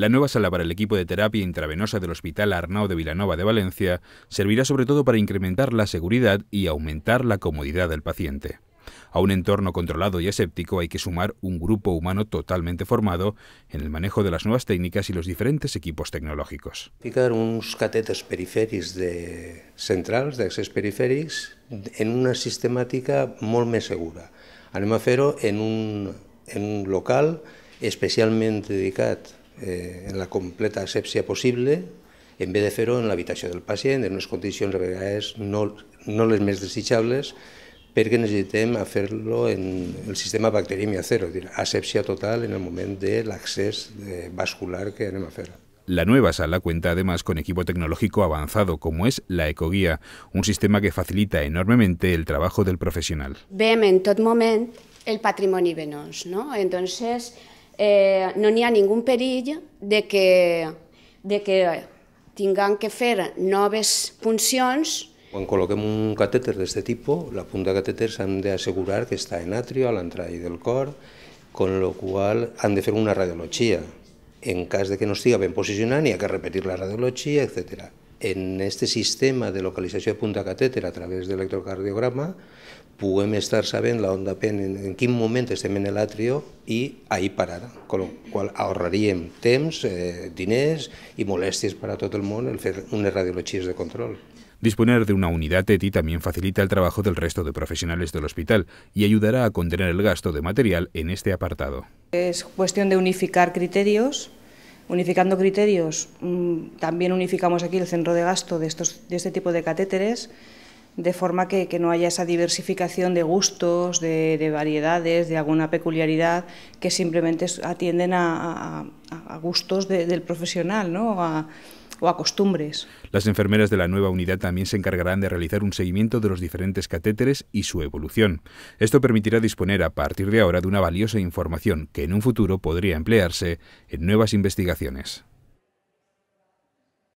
La nueva sala para el equipo de terapia intravenosa del Hospital Arnau de Vilanova de Valencia servirá sobre todo para incrementar la seguridad y aumentar la comodidad del paciente. A un entorno controlado y escéptico hay que sumar un grupo humano totalmente formado en el manejo de las nuevas técnicas y los diferentes equipos tecnológicos. Ficar unos catetes periféricos de de accesos en una sistemática muy segura. Anem en, un, local especialmente dedicado eh, en la completa asepsia posible... en vez de cero en la habitación del paciente... en unes condiciones a no, no les més desitjables, perquè necesitemos a hacerlo en el sistema bacterímia cero, decir, asepsia total en el momento del acceso eh, vascular que anem La nueva sala cuenta además con equipo tecnológico avanzado como es la Ecoguía, un sistema que facilita enormemente el trabajo del profesional. Vemos en todo momento el patrimonio venoso, ¿no? Entonces, eh, no n'hi ha ningú perill de que, de que tinguem que fer noves puncions quan col·loquem un catèter d'aquest tipus, la punta de catèter s'han d'assegurar que està en atrio, a l'entrada del cor, con lo qual han de fer una radiologia. En cas de que no estiga ben posicionat, hi ha que repetir la radiologia, etcètera. en este sistema de localización de punta catéter a través del electrocardiograma podemos estar sabiendo la onda PEN en, qué momento esté en el atrio y ahí parar. Con lo cual temps, eh, diners y molestias para todo el mundo el hacer un radiología de control. Disponer de una unidad TETI también facilita el trabajo del resto de profesionales del hospital y ayudará a contener el gasto de material en este apartado. Es cuestión de unificar criterios Unificando criterios, mm, también unificamos aquí el centro de gasto de, estos, de este tipo de catéteres, de forma que, no haya esa diversificación de gustos, de, variedades, de alguna peculiaridad que simplemente atienden a, gustos del profesional, ¿no? A, o a costumbres. Las enfermeras de la nueva unidad también se encargarán de realizar un seguimiento de los diferentes catéteres y su evolución. Esto permitirá disponer a partir de ahora de una valiosa información que en un futuro podría emplearse en nuevas investigaciones.